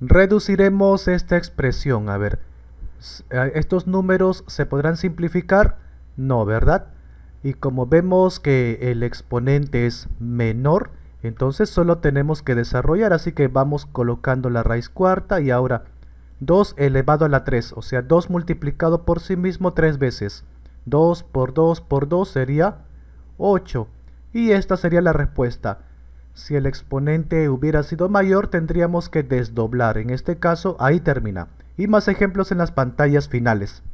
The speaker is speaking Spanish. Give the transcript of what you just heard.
Reduciremos esta expresión, a ver, estos números se podrán simplificar, no, ¿verdad? Y como vemos que el exponente es menor, entonces solo tenemos que desarrollar, así que vamos colocando la raíz cuarta y ahora 2 elevado a la 3, o sea 2 multiplicado por sí mismo 3 veces. 2 por 2 por 2 sería 8. Y esta sería la respuesta. Si el exponente hubiera sido mayor, tendríamos que desdoblar. En este caso, ahí termina. Y más ejemplos en las pantallas finales.